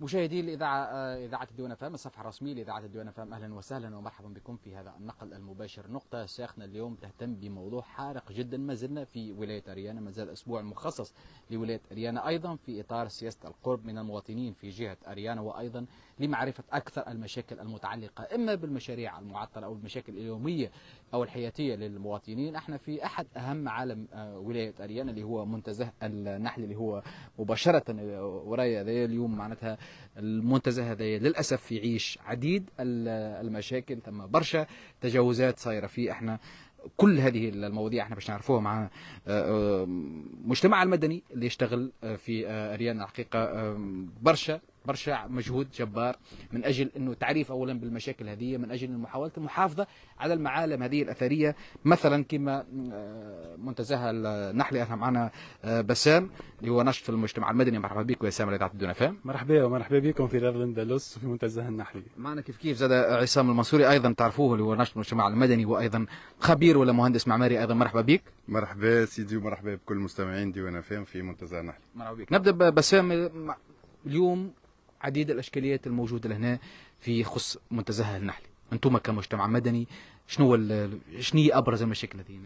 مشاهدي الإذاعة آه، إذاعة الديوان فام الصفحة الرسمية لإذاعة الديوان فام أهلا وسهلا ومرحبا بكم في هذا النقل المباشر نقطة ساخنة اليوم تهتم بموضوع حارق جدا ما زلنا في ولاية أريانا ما زال الأسبوع المخصص لولاية أريانا أيضا في إطار سياسة القرب من المواطنين في جهة أريانا وأيضا لمعرفة أكثر المشاكل المتعلقة إما بالمشاريع المعطلة أو المشاكل اليومية أو الحياتية للمواطنين احنا في أحد أهم عالم آه، ولاية أريانا اللي هو منتزه النحل اللي هو مباشرة آه، ورايا اليوم معناتها المنتزه هذا للاسف يعيش عديد المشاكل ثم برشا تجاوزات صايره فيه احنا كل هذه المواضيع احنا باش نعرفوها مع آه، آه، مجتمع المدني اللي يشتغل آه، في اريان الحقيقه برشا برشا مجهود جبار من اجل انه تعريف اولا بالمشاكل هذه من اجل محاوله المحافظه على المعالم هذه الاثريه مثلا كما آه، منتزه النحلي احنا معنا آه، بسام اللي هو نشط في المجتمع المدني مرحبا بك وسام اذاعه الدون فهم مرحبا ومرحبا بكم في دار الاندلس وفي منتزه النحلي معنا كيف كيف زاد عصام المنصوري ايضا تعرفوه اللي هو نشط المجتمع المدني وايضا خبير ولا مهندس معماري ايضا مرحبا بك مرحبا سيدي ومرحبا بكل مستمعين ديوانا فهم في منتزه النحلي مرحبا بك نبدا بسام اليوم عديد الأشكاليات الموجودة هنا في خص منتزه النحلي أنتم كمجتمع مدني شنو شنو هي ابرز المشاكل هذه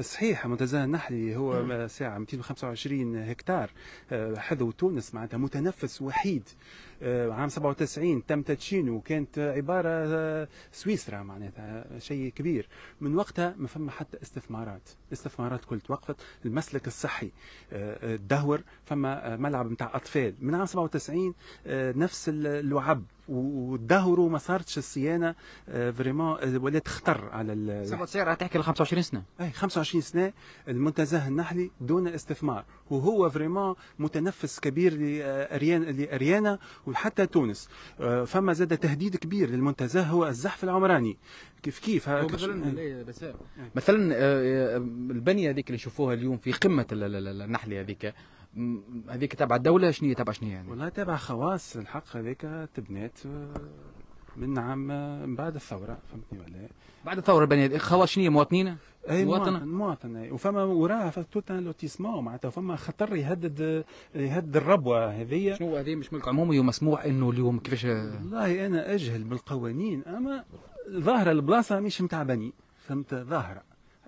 صحيح منتزه النحلي هو نعم. ساعة 225 هكتار آه، حذو تونس معناتها متنفس وحيد آه، عام 97 تم تدشينه كانت عبارة آه، سويسرا معناتها شيء كبير من وقتها ما فما حتى استثمارات استثمارات كل توقفت المسلك الصحي الدهور فما ملعب نتاع أطفال من عام 97 نفس اللعب ودهروا ما صارتش الصيانة فريمون ولات اخطر على ال... سبت تحكي ل 25 سنه اي 25 سنه المنتزه النحلي دون استثمار وهو فريمون متنفس كبير لاريان لاريانا وحتى تونس آه، فما زاد تهديد كبير للمنتزه هو الزحف العمراني كيف كيف مثلا إيه. إيه. مثلا آه، آه، البنيه هذيك اللي نشوفوها اليوم في قمه النحلي هذيك هذيك تبع الدوله شنو هي تبع شنو يعني؟ والله تبع خواص الحق هذيك تبنات من عام بعد الثوره فهمتني ولا إيه؟ بعد الثوره البنيه خواشنيه مواطنين اي مواطنه مواطنه وفما وراها توت ان لوتيسمون معناتها فما خطر يهدد يهدد الربوه هذيا شنو هذه مش ملك عمومي ومسموح انه اليوم كيفاش والله انا اجهل بالقوانين اما ظاهره البلاصه مش نتاع بني فهمت ظاهره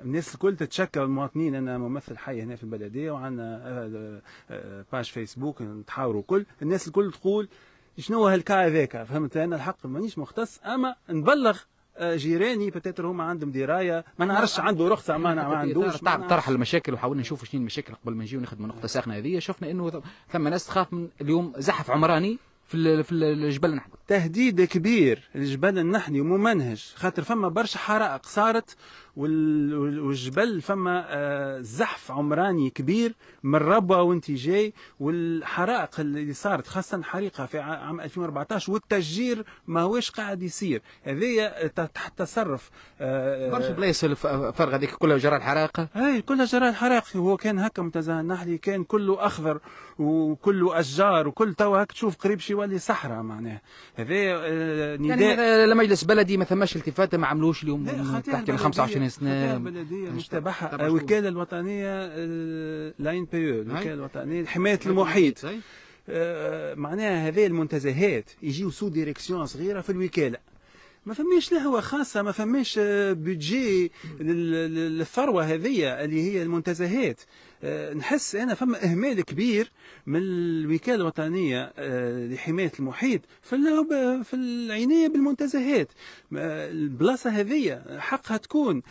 الناس الكل تتشكى المواطنين انا ممثل حي هنا في البلديه وعندنا باج آه، فيسبوك آه، آه، نتحاوروا كل الناس الكل تقول شنو هالكا هذاك فهمت انا الحق مانيش مختص اما نبلغ آه، جيراني بتاتر هما عندهم درايه ما نعرفش عنده رخصه ما, ما عندوش طرح المشاكل وحاولنا نشوف شنو المشاكل قبل ما نجيو نخدموا نقطه ساخنه هذه شفنا انه ثم ناس تخاف من اليوم زحف عمراني في في الجبل النحني تهديد كبير الجبل النحني ممنهج خاطر فما برشا حرائق صارت والجبل فما آه، زحف عمراني كبير من ربوة وانت جاي والحرائق اللي صارت خاصة حريقة في عام 2014 والتشجير ما هوش قاعد يصير هذايا تحت تصرف آه، آه، برشا بلايص الفرغة هذيك كلها جرى الحرائق اي كلها جرى الحرائق هو كان هكا متزه النحلي كان كله اخضر وكله اشجار وكل توا هك تشوف قريب شي يولي صحراء معناها هذايا يعني نداء يعني لمجلس بلدي ما ثماش التفاته ما عملوش اليوم تحت 25 سنه مشتبه الوكاله الوطنيه آه، لاين بي الوكاله الوطنيه لحمايه المحيط آه، معناها هذه المنتزهات يجيو سو ديريكسيون صغيره في الوكاله ما فماش لهوة خاصة ما فماش آه، بيدجي للثروة هذه اللي هي المنتزهات آه، نحس انا فما اهمال كبير من الوكاله الوطنيه آه، لحمايه المحيط في في العنايه بالمنتزهات آه، البلاصه هذه حقها تكون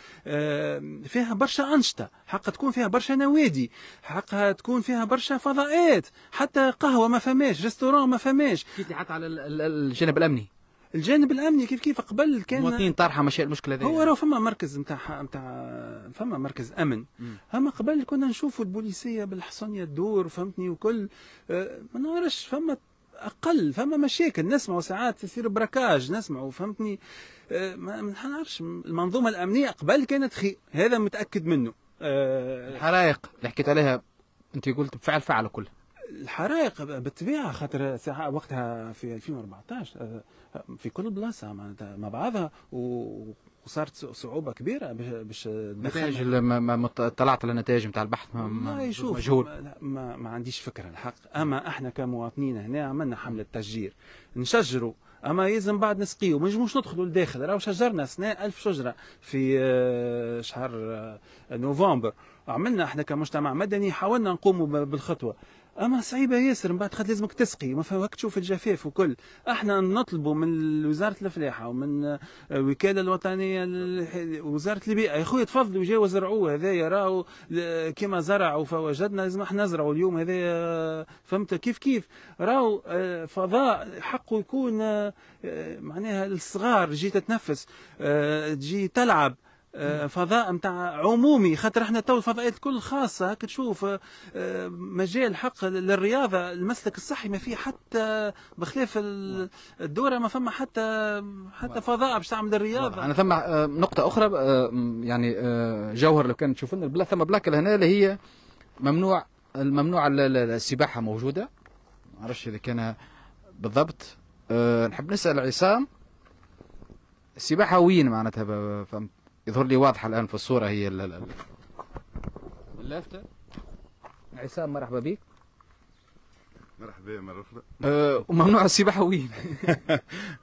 فيها برشا انشطه حقها تكون فيها برشا نوادي حقها تكون فيها برشا فضاءات حتى قهوه ما فماش ريستوران ما فماش حتى على الجانب الامني الجانب الامني كيف كيف قبل كان مواطنين طرحه مشي المشكله هذه هو راه فما مركز نتاع نتاع فما مركز امن اما قبل كنا نشوفوا البوليسيه بالحصانيه تدور فهمتني وكل آه، ما نعرفش فما اقل فما مشاكل نسمعوا ساعات يصير براكاج نسمعوا فهمتني آه، ما نعرفش المنظومه الامنيه قبل كانت خي هذا متاكد منه آه، الحرائق اللي حكيت عليها انت قلت بفعل فعل كلها الحرائق بالطبيعه خاطر وقتها في 2014 آه، آه، في كل بلاصه معناتها مع بعضها وصارت صعوبه كبيره باش النتائج ما طلعت على النتائج نتاع البحث ما, ما مجهول ما, ما, ما عنديش فكره الحق اما احنا كمواطنين هنا عملنا حمله تشجير نشجروا اما يلزم بعد نسقيو ما نجموش ندخلوا لداخل راهو شجرنا سنه ألف شجره في آه، شهر نوفمبر عملنا احنا كمجتمع مدني حاولنا نقوموا بالخطوه اما صعيبه ياسر من بعد خاطر لازمك تسقي ما فهمك تشوف الجفاف وكل احنا نطلبوا من وزاره الفلاحه ومن الوكاله آه، الوطنيه وزاره البيئه يا خويا تفضلوا جاوا زرعوه هذايا راهو كما زرعوا فوجدنا لازم احنا نزرعوا اليوم هذايا فهمت كيف كيف راهو آه، فضاء حقه يكون آه، معناها الصغار تجي تتنفس تجي تلعب آه، فضاء نتاع عمومي خاطر احنا تو الفضاءات الكل خاصه كتشوف آه، مجال حق للرياضه المسلك الصحي ما فيه حتى بخلاف الدوره ما فما حتى حتى فضاء باش تعمل الرياضه انا ثم آه، نقطه اخرى يعني جوهر لو كان تشوف لنا ثم بلاك هنا اللي هي ممنوع الممنوع السباحه موجوده ما اذا كان بالضبط نحب نسال عصام السباحه وين معناتها فهمت يظهر لي واضحه الان في الصوره هي اللافته عصام مرحبا بك مرحبا مرة أخرى أه وممنوع وين؟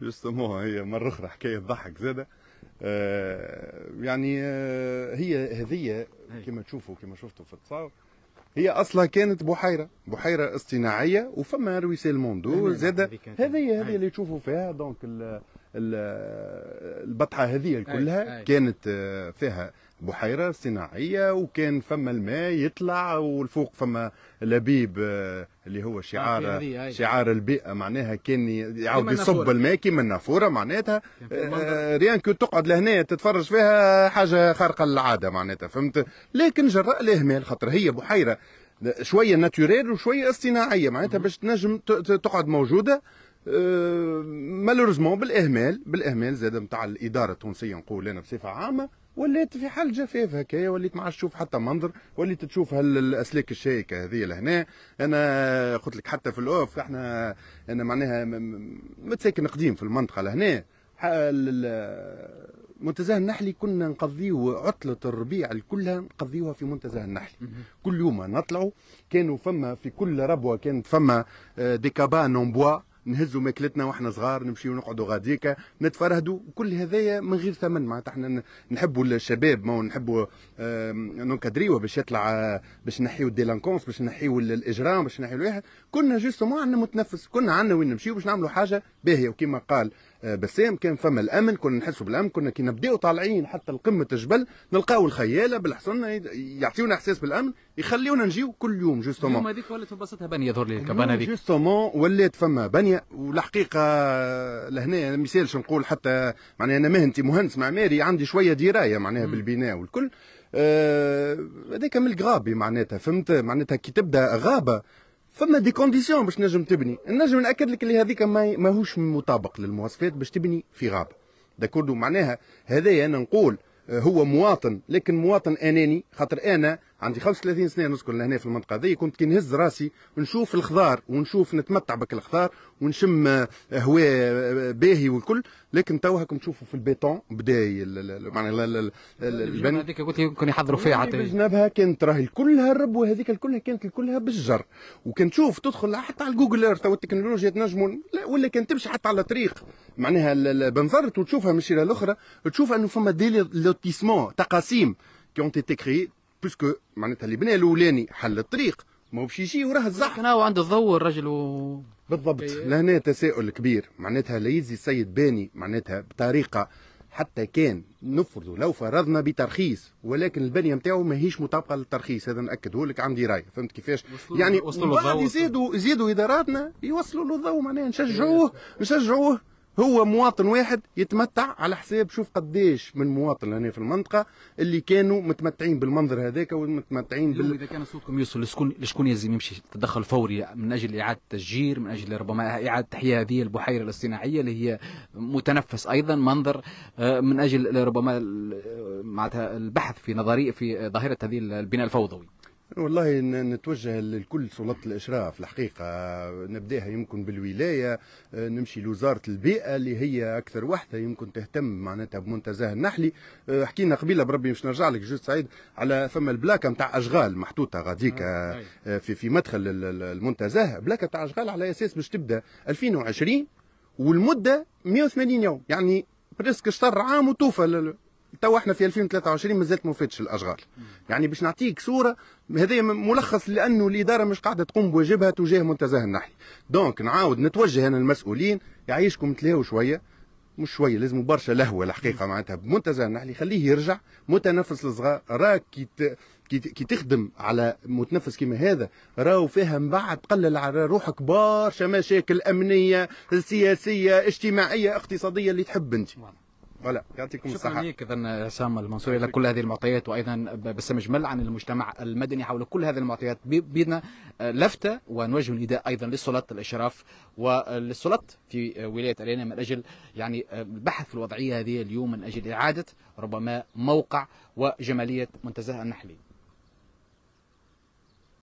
جوستومون هي مرة أخرى حكاية تضحك زادة أه يعني أه هي هذية كما تشوفوا كما شفتوا في التصاور هي اصلا كانت بحيره بحيره اصطناعيه وفما رويسيل موندو زاده هذه هذه اللي تشوفوا فيها دونك البطحه هذه كلها كانت آه، فيها بحيره صناعيه وكان فما الماء يطلع والفوق فما لبيب آه، اللي هو آه، شعار شعار البيئه معناها كان يعاود يصب الماء كيما النافوره معناتها ريان كو تقعد لهنا تتفرج فيها حاجه خارقه للعاده معناتها فهمت لكن جراء الاهمال خاطر هي بحيره شويه ناتوريل وشويه اصطناعيه معناتها باش تنجم تقعد موجوده آه، مالوريزمون بالاهمال بالاهمال زاد نتاع الاداره التونسيه نقول انا بصفه عامه وليت في حال جفاف هكايا وليت ما عادش تشوف حتى منظر وليت تشوف هالاسلاك الشائكه هذه لهنا انا قلت لك حتى في الاوف احنا انا معناها متساكن قديم في المنطقه لهنا منتزه النحلي كنا نقضيه عطلة الربيع كلها نقضيوها في منتزه النحلي كل يوم نطلعوا كانوا فما في كل ربوة كانت فما ديكابان آه، بوا نهزوا ماكلتنا واحنا صغار نمشيو نقعدوا غاديكا نتفرهدوا وكل هذايا من غير ثمن معناتها احنا نحبوا الشباب ما نحبوا ننكدريوه باش يطلع باش نحيوا الديلانكونس باش نحيوا الاجرام باش نحيوا الواحد كنا جوستومون عندنا متنفس كنا عندنا وين نمشيو باش نعملوا حاجه باهيه وكما قال آه، بس كان فما الامن كنا نحسوا بالامن كنا كي نبداو طالعين حتى لقمه الجبل نلقاو الخياله بالحصن يعطيونا احساس بالامن يخليونا نجيو كل يوم جوستومون اليوم هذيك ولات بسطها بنيه يظهر لي الكبانه هذيك جوستومون ولات فما بنيه والحقيقه لهنا ما يسالش نقول حتى معناها انا مهنتي مهندس معماري عندي شويه درايه معناها بالبناء والكل آه، هذاك آه من الغابي معناتها فهمت معناتها كي تبدا غابه فما دي كونديسيون باش نجم تبني نجم ناكد لك اللي هذيك ما ماهوش مطابق للمواصفات باش تبني في غابه داكوردو معناها هذايا انا نقول آه، هو مواطن لكن مواطن اناني خاطر انا عندي 35 سنه نسكن لهنا في المنطقه هذه كنت كي نهز راسي نشوف الخضار ونشوف نتمتع بك الخضار ونشم آه، هواء آه، باهي والكل لكن توا هاكم تشوفوا في البيتون بدا معناها البني هذيك قلت لي كانوا يحضروا فيها حتى بجنبها كانت راهي كلها الرب وهذيك كلها كانت كلها بالجر وكان تشوف تدخل حتى على جوجل ايرث تو التكنولوجيا تنجموا ولا كان تمشي حتى على طريق معناها بنظرت وتشوفها من الشيره الاخرى تشوف انه فما دي لوتيسمون تقاسيم كي اونتي تي بيسكو معناتها اللي بنى الاولاني حل الطريق ما هو باش يجي وراه الزحف كان هو عنده الضوء الرجل و... بالضبط إيه. لهنا تساؤل كبير معناتها لا يجي السيد باني معناتها بطريقه حتى كان نفرض لو فرضنا بترخيص ولكن البنيه نتاعو ماهيش مطابقه للترخيص هذا ناكده لك عندي راي فهمت كيفاش يعني وصلوا يزيدوا يزيدوا اداراتنا يوصلوا له الضوء معناها نشجعوه إيه. نشجعوه هو مواطن واحد يتمتع على حساب شوف قديش من مواطن هنا في المنطقه اللي كانوا متمتعين بالمنظر هذاك ومتمتعين بال اذا كان صوتكم يوصل لشكون لشكون يلزم يمشي تدخل فوري من اجل اعاده تشجير من اجل ربما اعاده تحيا هذه البحيره الاصطناعيه اللي هي متنفس ايضا منظر آه، من اجل ربما آه، معناتها البحث في نظريه في ظاهره هذه البناء الفوضوي والله نتوجه لكل سلطة الإشراف الحقيقة نبداها يمكن بالولاية آه، نمشي لوزارة البيئة اللي هي أكثر وحدة يمكن تهتم معناتها بمنتزه النحلي آه، حكينا قبيلة بربي باش نرجع لك جوز سعيد على فما البلاكة نتاع أشغال محطوطة غاديك آه، في في مدخل المنتزه بلاكة نتاع أشغال على أساس باش تبدأ 2020 والمدة 180 يوم يعني بريسك شطر عام وتوفى تو احنا في 2023 مازالت ما فاتش الاشغال يعني باش نعطيك صوره هذا ملخص لانه الاداره مش قاعده تقوم بواجبها تجاه منتزه النحل دونك نعاود نتوجه انا المسؤولين يعيشكم تلهوا شويه مش شويه لازم برشا لهوه الحقيقه معناتها بمنتزه النحل خليه يرجع متنفس الصغار راك كي كي تخدم على متنفس كيما هذا راهو فيها من بعد تقلل على روحك برشا مشاكل امنيه سياسيه اجتماعيه اقتصاديه اللي تحب انت ولا يعطيكم الصحة شكرا لك اذا عصام المنصوري لكل هذه المعطيات وايضا جمل عن المجتمع المدني حول كل هذه المعطيات بيدنا آه، لفته ونوجه نداء ايضا للسلطات الاشراف وللسلطات في آه، ولايه الينا من اجل يعني آه، البحث في الوضعيه هذه اليوم من اجل اعاده ربما موقع وجماليه منتزه النحلي